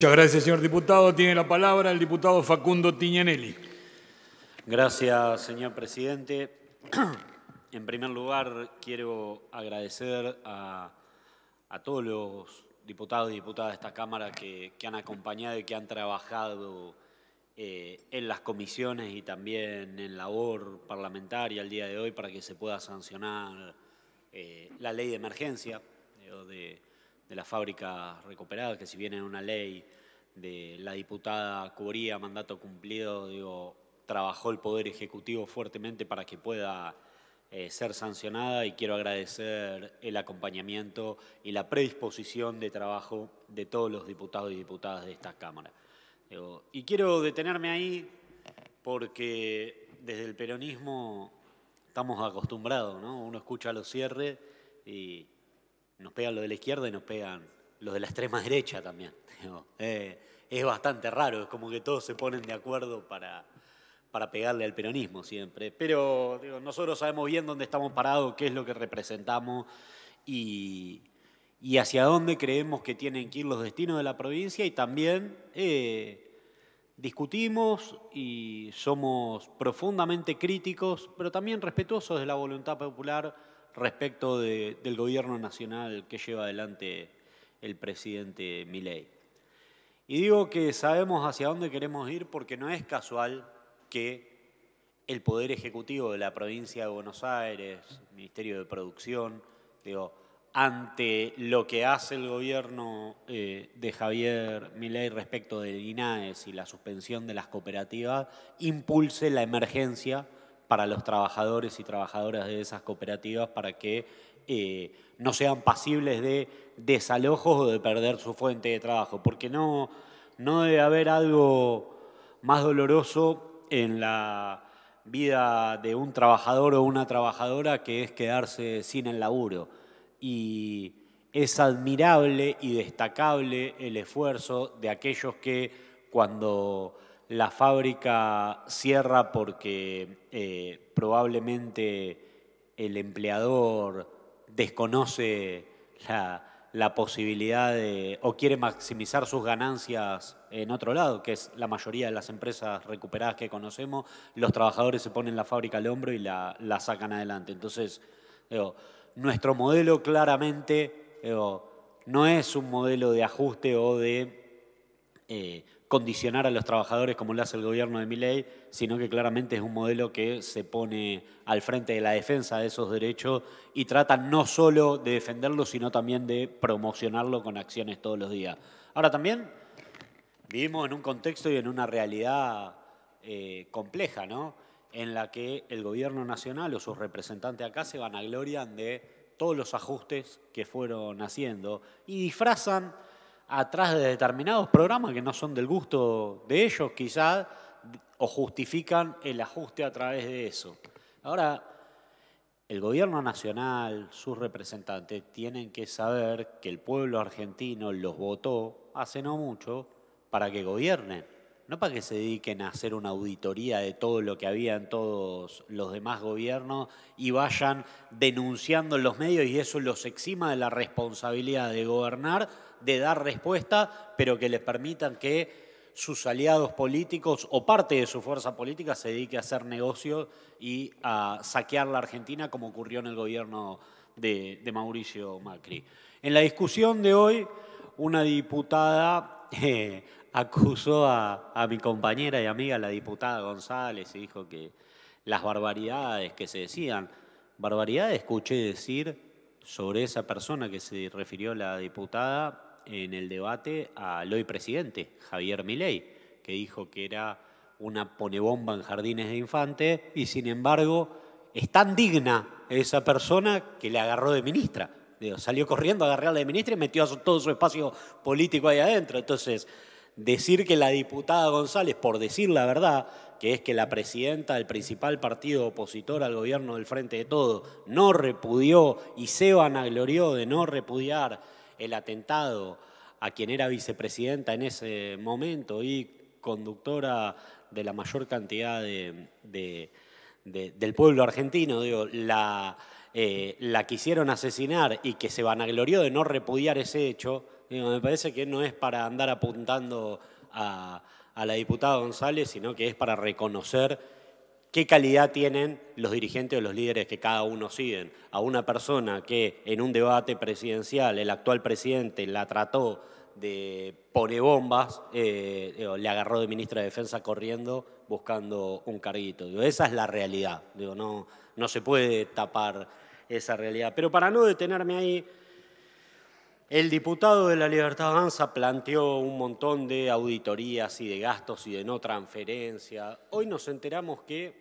Muchas gracias, señor diputado. Tiene la palabra el diputado Facundo Tiñanelli. Gracias, señor presidente. En primer lugar, quiero agradecer a, todos los diputados y diputadas de esta Cámara que, han acompañado y que han trabajado eh, en las comisiones y también en labor parlamentaria el día de hoy para que se pueda sancionar eh, la ley de emergencia eh, de, de la fábrica recuperada que si bien una ley de la diputada Cubría, mandato cumplido, digo, trabajó el Poder Ejecutivo fuertemente para que pueda eh, ser sancionada y quiero agradecer el acompañamiento y la predisposición de trabajo de todos los diputados y diputadas de esta Cámara. y quiero detenerme ahí porque desde el peronismo estamos acostumbrados, ¿no? Uno escucha los cierres y nos pegan los de la izquierda y nos pegan los de la extrema derecha también. Eh, es bastante raro, es como que todos se ponen de acuerdo para, para pegarle al peronismo siempre. Pero nosotros sabemos bien dónde estamos parados, qué es lo que representamos y, hacia dónde creemos que tienen que ir los destinos de la provincia y también eh, discutimos y somos profundamente críticos, pero también respetuosos de la voluntad popular respecto del gobierno nacional que lleva adelante el presidente Milei. Y digo que sabemos hacia dónde queremos ir porque no es casual que el Poder Ejecutivo de la provincia de Buenos Aires, Ministerio de Producción, digo, ante lo que hace el gobierno eh, de Javier Milei respecto del INAES y la suspensión de las cooperativas, impulse la emergencia para los trabajadores y trabajadoras de esas cooperativas para que eh, no sean pasibles de desalojos o de perder su fuente de trabajo. Porque no, no debe haber algo más doloroso en la vida de un trabajador o una trabajadora que es quedarse sin el laburo. Y es admirable y destacable el esfuerzo de aquellos que cuando la fábrica cierra porque eh, probablemente el empleador desconoce la, posibilidad de o quiere maximizar sus ganancias en otro lado, que es la mayoría de las empresas recuperadas que conocemos, los trabajadores se ponen la fábrica al hombro y la, la sacan adelante. Entonces, nuestro modelo claramente no es un modelo de ajuste o de... Eh, condicionar a los trabajadores como lo hace el gobierno de Miley, sino que claramente es un modelo que se pone al frente de la defensa de esos derechos y trata no solo de defenderlos, sino también de promocionarlo con acciones todos los días. Ahora también vivimos en un contexto y en una realidad eh, compleja, ¿no? En la que el gobierno nacional o sus representantes acá se van a glorian de todos los ajustes que fueron haciendo y disfrazan atrás de determinados programas que no son del gusto de ellos quizás o justifican el ajuste a través de eso. Ahora, el gobierno nacional, sus representantes, tienen que saber que el pueblo argentino los votó hace no mucho para que gobiernen, no para que se dediquen a hacer una auditoría de todo lo que había en todos los demás gobiernos y vayan denunciando en los medios y eso los exima de la responsabilidad de gobernar de dar respuesta, pero que les permitan que sus aliados políticos o parte de su fuerza política se dedique a hacer negocios y a saquear la Argentina como ocurrió en el gobierno de, Mauricio Macri. En la discusión de hoy, una diputada eh, acusó a, a mi compañera y amiga, la diputada González, y dijo que las barbaridades que se decían, barbaridades escuché decir sobre esa persona que se refirió la diputada en el debate al hoy presidente, Javier Milei, que dijo que era una ponebomba en jardines de infante y sin embargo es tan digna esa persona que le agarró de ministra. salió corriendo a agarrarla de ministra y metió todo su espacio político ahí adentro. Entonces, decir que la diputada González, por decir la verdad, que es que la presidenta del principal partido opositor al gobierno del Frente de Todo no repudió y se vanaglorió de no repudiar el atentado a quien era vicepresidenta en ese momento y conductora de la mayor cantidad del pueblo argentino, digo, la, eh, la quisieron asesinar y que se vanaglorió de no repudiar ese hecho, me parece que no es para andar apuntando a, a la diputada González, sino que es para reconocer ¿Qué calidad tienen los dirigentes o los líderes que cada uno siguen? A una persona que en un debate presidencial el actual presidente la trató de pone bombas, eh, le agarró de ministra de Defensa corriendo buscando un carguito. Digo, esa es la realidad. Digo, no, no se puede tapar esa realidad. Pero para no detenerme ahí, el diputado de la Libertad Avanza planteó un montón de auditorías y de gastos y de no transferencia. Hoy nos enteramos que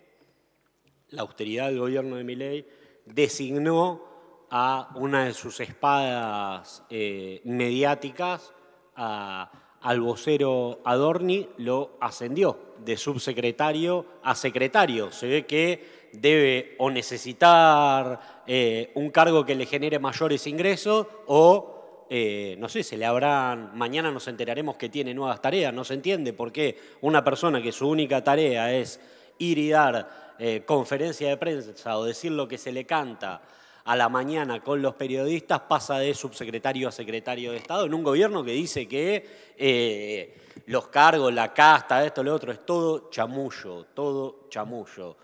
la austeridad del gobierno de Miley designó a una de sus espadas eh, mediáticas, al vocero Adorni, lo ascendió de subsecretario a secretario. Se ve que debe o necesitar eh, un cargo que le genere mayores ingresos o eh, no sé, se le habrán, mañana nos enteraremos que tiene nuevas tareas, no se entiende por qué una persona que su única tarea es ir y dar eh, conferencia de prensa o decir lo que se le canta a la mañana con los periodistas pasa de subsecretario a secretario de Estado en un gobierno que dice que eh, los cargos, la casta, esto, lo otro, es todo chamullo, todo chamullo.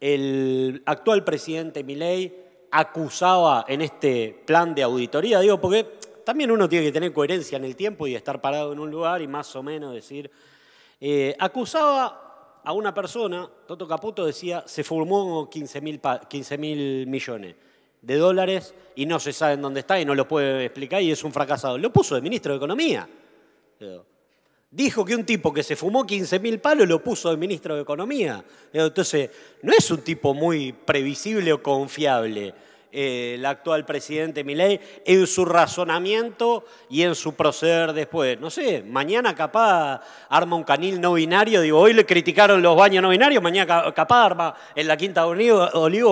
El actual presidente Milei acusaba en este plan de auditoría? Digo, porque también uno tiene que tener coherencia en el tiempo y estar parado en un lugar y más o menos decir, eh, acusaba a una persona, Toto Caputo decía, se fumó 15 mil millones de dólares y no se sabe en dónde está y no lo puede explicar y es un fracasado. Lo puso de ministro de Economía. Dijo que un tipo que se fumó 15 mil palos lo puso de ministro de Economía. Entonces, no es un tipo muy previsible o confiable el eh, actual presidente Milei en su razonamiento y en su proceder después. No sé, mañana capaz arma un canil no binario, digo, hoy le criticaron los baños no binarios, mañana capaz arma en la Quinta Olivo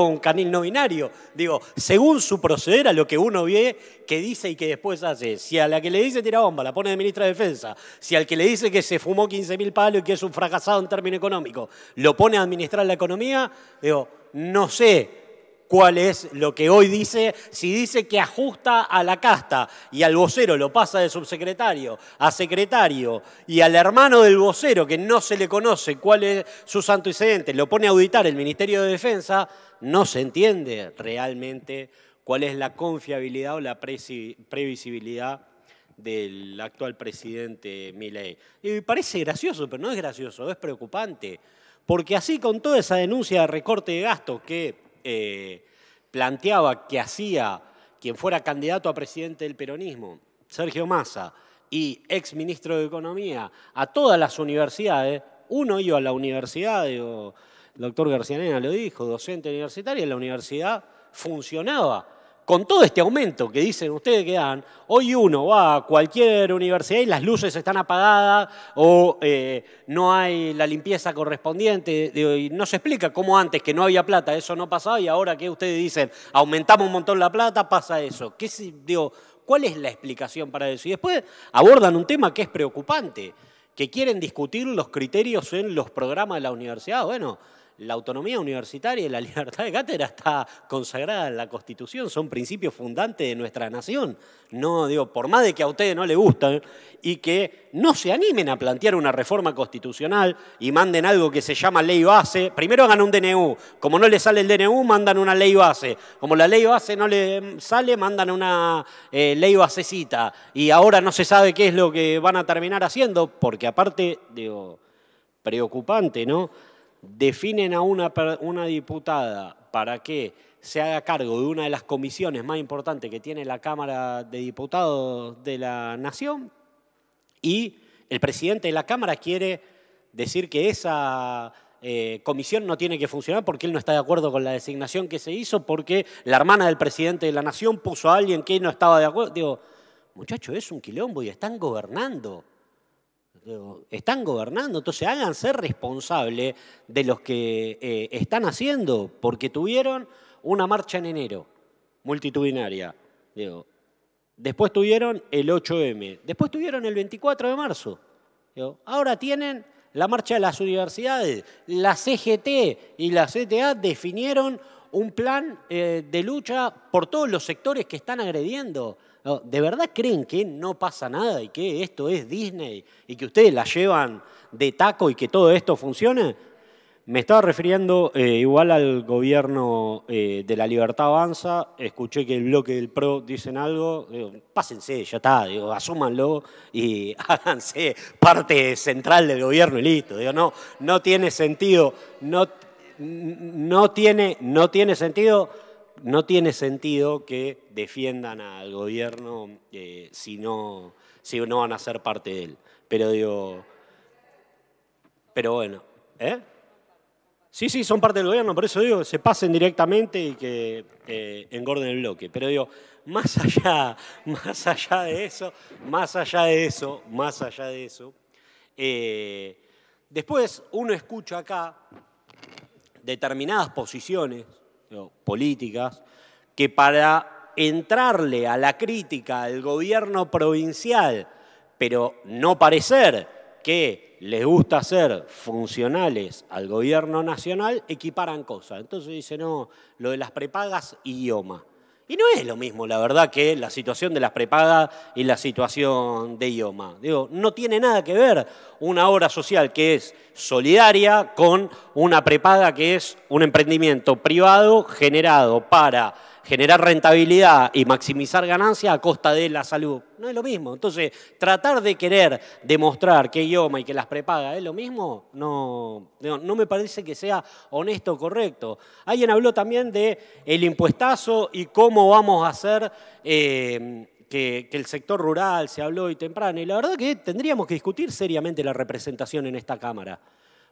un canil no binario. Digo, según su proceder a lo que uno ve, que dice y que después hace. Si a la que le dice tira bomba la pone de ministra de Defensa, si al que le dice que se fumó 15.000 palos y que es un fracasado en términos económicos, lo pone a administrar la economía, digo, no sé cuál es lo que hoy dice, si dice que ajusta a la casta y al vocero lo pasa de subsecretario a secretario y al hermano del vocero que no se le conoce cuál es sus antecedentes, lo pone a auditar el Ministerio de Defensa, no se entiende realmente cuál es la confiabilidad o la previsibilidad del actual presidente Milei. Y parece gracioso, pero no es gracioso, es preocupante, porque así con toda esa denuncia de recorte de gastos que eh, planteaba que hacía quien fuera candidato a presidente del peronismo, Sergio Massa, y ex ministro de Economía, a todas las universidades, uno iba a la universidad, digo, el doctor Nena lo dijo, docente universitario, y la universidad funcionaba con todo este aumento que dicen ustedes que dan, hoy uno va a cualquier universidad y las luces están apagadas o eh, no hay la limpieza correspondiente. Y no se explica cómo antes que no había plata eso no pasaba y ahora que ustedes dicen aumentamos un montón la plata, pasa eso. ¿Qué, digo, ¿Cuál es la explicación para eso? Y después abordan un tema que es preocupante, que quieren discutir los criterios en los programas de la universidad. Bueno, la autonomía universitaria y la libertad de cátedra está consagrada en la Constitución, son principios fundantes de nuestra nación. No, digo, por más de que a ustedes no les gustan y que no se animen a plantear una reforma constitucional y manden algo que se llama ley base, primero hagan un DNU, como no les sale el DNU, mandan una ley base, como la ley base no le sale, mandan una eh, ley basecita y ahora no se sabe qué es lo que van a terminar haciendo, porque aparte, digo, preocupante, ¿no? definen a una, diputada para que se haga cargo de una de las comisiones más importantes que tiene la Cámara de Diputados de la Nación y el presidente de la Cámara quiere decir que esa eh, comisión no tiene que funcionar porque él no está de acuerdo con la designación que se hizo, porque la hermana del presidente de la Nación puso a alguien que no estaba de acuerdo. Digo, muchachos, es un quilombo y están gobernando están gobernando, entonces hagan ser responsable de los que eh, están haciendo, porque tuvieron una marcha en enero multitudinaria. después tuvieron el 8M, después tuvieron el 24 de marzo. ahora tienen la marcha de las universidades, la CGT y la CTA definieron un plan eh, de lucha por todos los sectores que están agrediendo ¿De verdad creen que no pasa nada y que esto es Disney y que ustedes la llevan de taco y que todo esto funcione? Me estaba refiriendo eh, igual al gobierno eh, de la Libertad Avanza, escuché que el bloque del PRO dicen algo, digo, pásense, ya está, digo, asúmanlo y háganse parte central del gobierno y listo. Digo, no, no tiene sentido, no, no, tiene, no tiene sentido no tiene sentido que defiendan al gobierno eh, si, no, si no van a ser parte de él. Pero digo, pero bueno, ¿eh? Sí, sí, son parte del gobierno, por eso digo, se pasen directamente y que engorden el bloque. Pero digo, más allá, más allá de eso, más allá de eso, más allá de eso. Eh, después uno escucha acá determinadas posiciones políticas, que para entrarle a la crítica al gobierno provincial, pero no parecer que les gusta ser funcionales al gobierno nacional, equiparan cosas. Entonces dice, no, lo de las prepagas, idioma. Y no es lo mismo, la verdad, que la situación de las prepagas y la situación de IOMA. Digo, no tiene nada que ver una obra social que es solidaria con una prepaga que es un emprendimiento privado generado para generar rentabilidad y maximizar ganancias a costa de la salud. No es lo mismo. Entonces, tratar de querer demostrar que IOMA y que las prepaga es lo mismo, no, no, me parece que sea honesto o correcto. Alguien habló también de el impuestazo y cómo vamos a hacer... Eh, que, que, el sector rural se habló hoy temprano, y la verdad que tendríamos que discutir seriamente la representación en esta Cámara.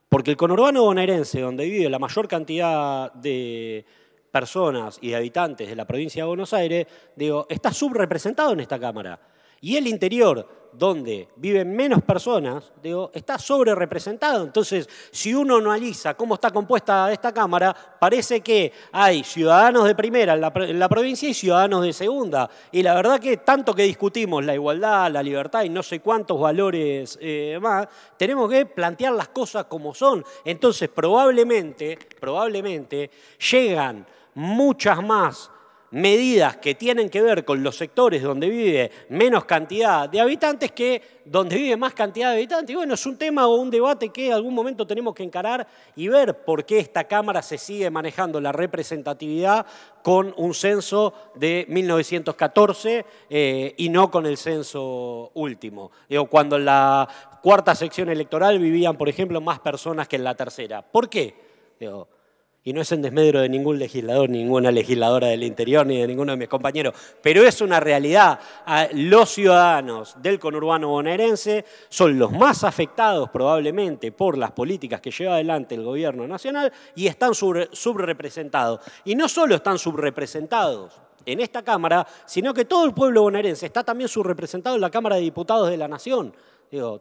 Porque el conurbano bonaerense, donde vive la mayor cantidad de, personas y habitantes de la provincia de Buenos Aires, digo, está subrepresentado en esta Cámara. Y el interior, donde viven menos personas, digo, está sobre representado. Entonces, si uno analiza cómo está compuesta esta Cámara, parece que hay ciudadanos de primera en la, provincia y ciudadanos de segunda. Y la verdad que tanto que discutimos la igualdad, la libertad y no sé cuántos valores eh, más, tenemos que plantear las cosas como son. Entonces, probablemente, probablemente llegan muchas más medidas que tienen que ver con los sectores donde vive menos cantidad de habitantes que donde vive más cantidad de habitantes. Y bueno, es un tema o un debate que en algún momento tenemos que encarar y ver por qué esta Cámara se sigue manejando la representatividad con un censo de 1914 eh, y no con el censo último. Digo, cuando en la cuarta sección electoral vivían, por ejemplo, más personas que en la tercera. ¿Por qué? y no es en desmedro de ningún legislador, ninguna legisladora del interior, ni de ninguno de mis compañeros, pero es una realidad. Ah, los ciudadanos del conurbano bonaerense son los más afectados probablemente por las políticas que lleva adelante el gobierno nacional y están subrepresentados. Y no solo están subrepresentados en esta Cámara, sino que todo el pueblo bonaerense está también subrepresentado en la Cámara de Diputados de la Nación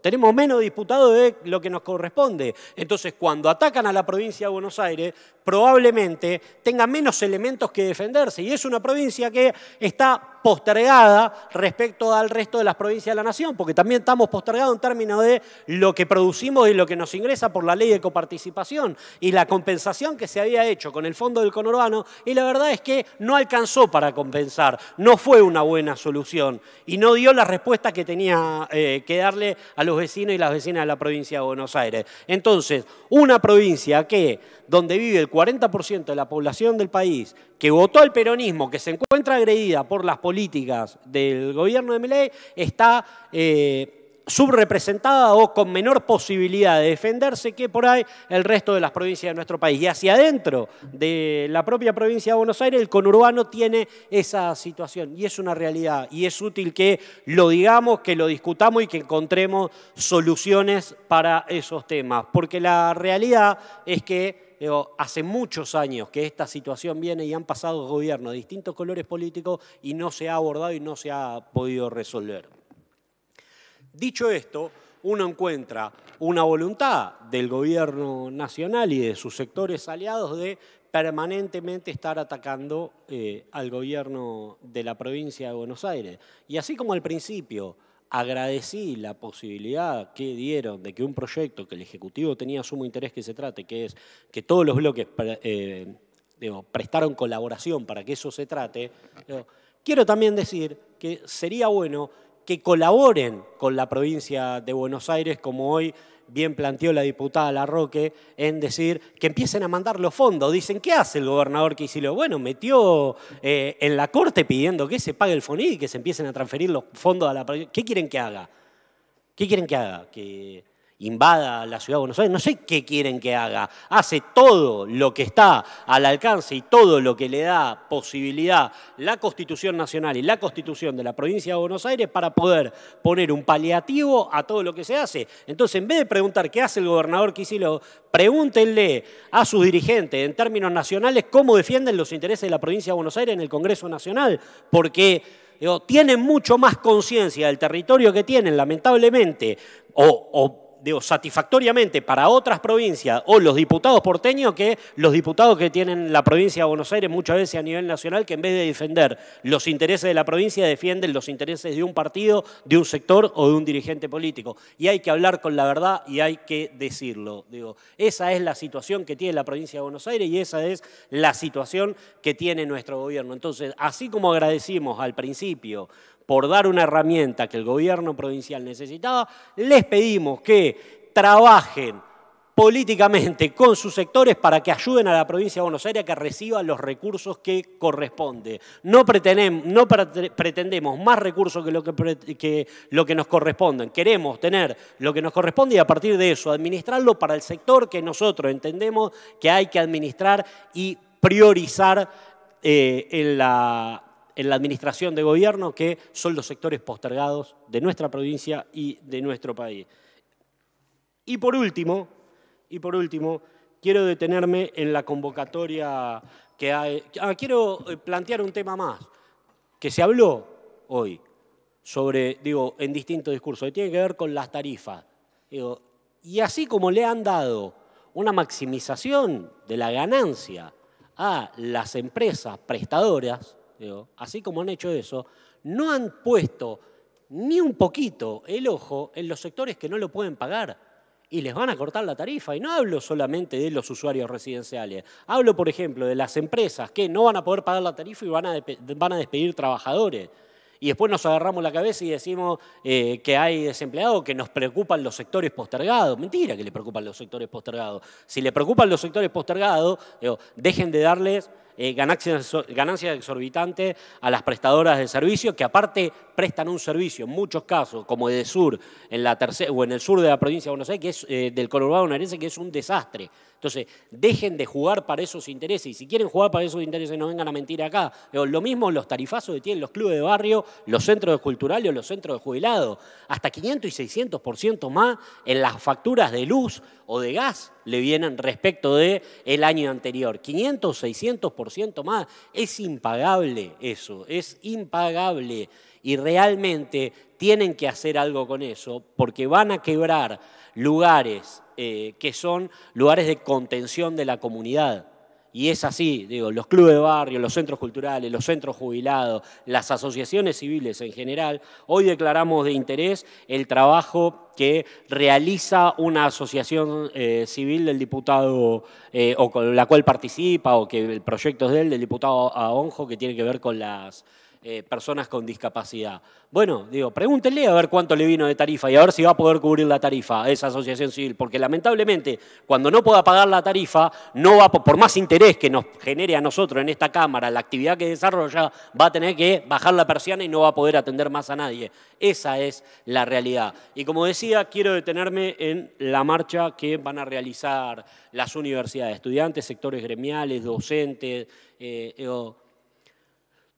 tenemos menos diputados de lo que nos corresponde. Entonces, cuando atacan a la provincia de Buenos Aires, probablemente tengan menos elementos que defenderse. Y es una provincia que está postergada respecto al resto de las provincias de la nación, porque también estamos postergados en términos de lo que producimos y lo que nos ingresa por la ley de coparticipación y la compensación que se había hecho con el fondo del conurbano, y la verdad es que no alcanzó para compensar, no fue una buena solución y no dio la respuesta que tenía eh, que darle a los vecinos y las vecinas de la provincia de Buenos Aires. Entonces, una provincia que, donde vive el 40% de la población del país, que votó al peronismo, que se encuentra agredida por las políticas del gobierno de Milei está eh, subrepresentada o con menor posibilidad de defenderse que por ahí el resto de las provincias de nuestro país. Y hacia adentro de la propia provincia de Buenos Aires, el conurbano tiene esa situación y es una realidad y es útil que lo digamos, que lo discutamos y que encontremos soluciones para esos temas, porque la realidad es que hace muchos años que esta situación viene y han pasado gobiernos de distintos colores políticos y no se ha abordado y no se ha podido resolver. Dicho esto, uno encuentra una voluntad del gobierno nacional y de sus sectores aliados de permanentemente estar atacando eh, al gobierno de la provincia de Buenos Aires. Y así como al principio agradecí la posibilidad que dieron de que un proyecto que el Ejecutivo tenía sumo interés que se trate, que es que todos los bloques eh, prestaron colaboración para que eso se trate, quiero también decir que sería bueno que colaboren con la provincia de Buenos Aires como hoy bien planteó la diputada Larroque, en decir que empiecen a mandar los fondos. Dicen, ¿qué hace el gobernador lo Bueno, metió eh, en la corte pidiendo que se pague el FONI y que se empiecen a transferir los fondos a la... ¿Qué quieren que haga? ¿Qué quieren que haga? Que invada la ciudad de Buenos Aires, no sé qué quieren que haga. Hace todo lo que está al alcance y todo lo que le da posibilidad la Constitución Nacional y la Constitución de la provincia de Buenos Aires para poder poner un paliativo a todo lo que se hace. Entonces, en vez de preguntar qué hace el gobernador Quisilo, pregúntenle a sus dirigentes en términos nacionales cómo defienden los intereses de la provincia de Buenos Aires en el Congreso Nacional, porque tienen mucho más conciencia del territorio que tienen, lamentablemente, o, o, digo, satisfactoriamente para otras provincias o los diputados porteños que los diputados que tienen la provincia de Buenos Aires muchas veces a nivel nacional que en vez de defender los intereses de la provincia defienden los intereses de un partido, de un sector o de un dirigente político. Y hay que hablar con la verdad y hay que decirlo. Digo, esa es la situación que tiene la provincia de Buenos Aires y esa es la situación que tiene nuestro gobierno. Entonces, así como agradecimos al principio por dar una herramienta que el gobierno provincial necesitaba, les pedimos que trabajen políticamente con sus sectores para que ayuden a la provincia de Buenos Aires a que reciba los recursos que corresponde. No, pretendemos, más recursos que lo que, nos corresponden. Queremos tener lo que nos corresponde y a partir de eso administrarlo para el sector que nosotros entendemos que hay que administrar y priorizar eh, en la en la administración de gobierno, que son los sectores postergados de nuestra provincia y de nuestro país. Y por último, y por último quiero detenerme en la convocatoria que hay. Ah, quiero eh, plantear un tema más, que se habló hoy sobre, digo, en distintos discursos, que tiene que ver con las tarifas. y así como le han dado una maximización de la ganancia a las empresas prestadoras, así como han hecho eso, no han puesto ni un poquito el ojo en los sectores que no lo pueden pagar y les van a cortar la tarifa. Y no hablo solamente de los usuarios residenciales, hablo, por ejemplo, de las empresas que no van a poder pagar la tarifa y van a, van a despedir trabajadores. Y después nos agarramos la cabeza y decimos eh, que hay desempleados, que nos preocupan los sectores postergados. Mentira que le preocupan los sectores postergados. Si le preocupan los sectores postergados, dejen de darles eh, ganancias, exorbitantes a las prestadoras de servicio, que aparte prestan un servicio, en muchos casos, como de sur, en la tercera, o en el sur de la provincia de Buenos Aires, que es eh, del conurbano bonaerense, que es un desastre. Entonces, dejen de jugar para esos intereses, y si quieren jugar para esos intereses, no vengan a mentir acá. Lo mismo los tarifazos que tienen los clubes de barrio, los centros culturales o los centros de jubilados, hasta 500 y 600% más en las facturas de luz o de gas le vienen respecto de el año anterior. 500, 600% más. Es impagable eso, es impagable. Y realmente tienen que hacer algo con eso porque van a quebrar lugares eh, que son lugares de contención de la comunidad y es así, digo, los clubes de barrio, los centros culturales, los centros jubilados, las asociaciones civiles en general, hoy declaramos de interés el trabajo que realiza una asociación eh, civil del diputado, eh, o con la cual participa, o que el proyecto es del diputado Aonjo, que tiene que ver con las eh, personas con discapacidad. Bueno, digo, pregúntenle a ver cuánto le vino de tarifa y a ver si va a poder cubrir la tarifa a esa asociación civil, porque lamentablemente cuando no pueda pagar la tarifa, no va, por más interés que nos genere a nosotros en esta Cámara la actividad que desarrolla, va a tener que bajar la persiana y no va a poder atender más a nadie. Esa es la realidad. Y como decía, quiero detenerme en la marcha que van a realizar las universidades, estudiantes, sectores gremiales, docentes, eh,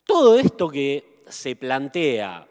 todo esto que se plantea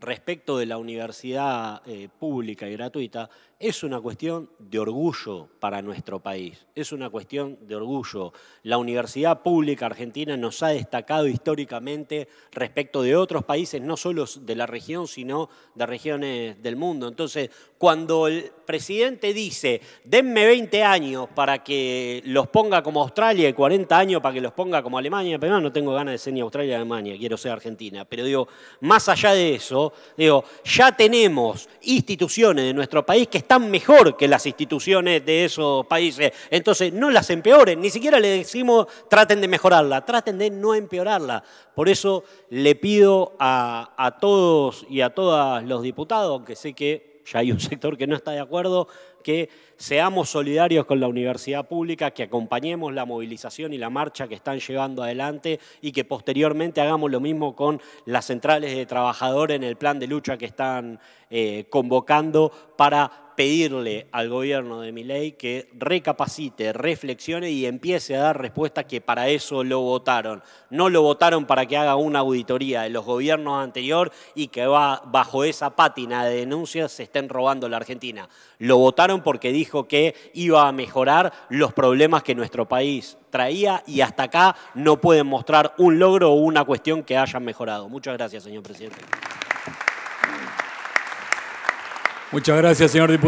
respecto de la universidad eh, pública y gratuita es una cuestión de orgullo para nuestro país, es una cuestión de orgullo. La Universidad Pública Argentina nos ha destacado históricamente respecto de otros países, no solo de la región, sino de regiones del mundo. Entonces, cuando el presidente dice, denme 20 años para que los ponga como Australia y 40 años para que los ponga como Alemania, pero no tengo ganas de ser ni Australia ni Alemania, quiero ser Argentina. Pero digo, más allá de eso, digo, ya tenemos instituciones de nuestro país que están mejor que las instituciones de esos países. Entonces, no las empeoren, ni siquiera le decimos traten de mejorarla, traten de no empeorarla. Por eso le pido a, a todos y a todas los diputados, aunque sé que ya hay un sector que no está de acuerdo, que seamos solidarios con la universidad pública, que acompañemos la movilización y la marcha que están llevando adelante y que posteriormente hagamos lo mismo con las centrales de trabajadores en el plan de lucha que están eh, convocando para pedirle al gobierno de Miley que recapacite, reflexione y empiece a dar respuesta que para eso lo votaron. No lo votaron para que haga una auditoría de los gobiernos anteriores y que bajo esa pátina de denuncias se estén robando la Argentina. Lo votaron porque dijo que iba a mejorar los problemas que nuestro país traía y hasta acá no pueden mostrar un logro o una cuestión que hayan mejorado. Muchas gracias, señor presidente. Muchas gracias, señor diputado.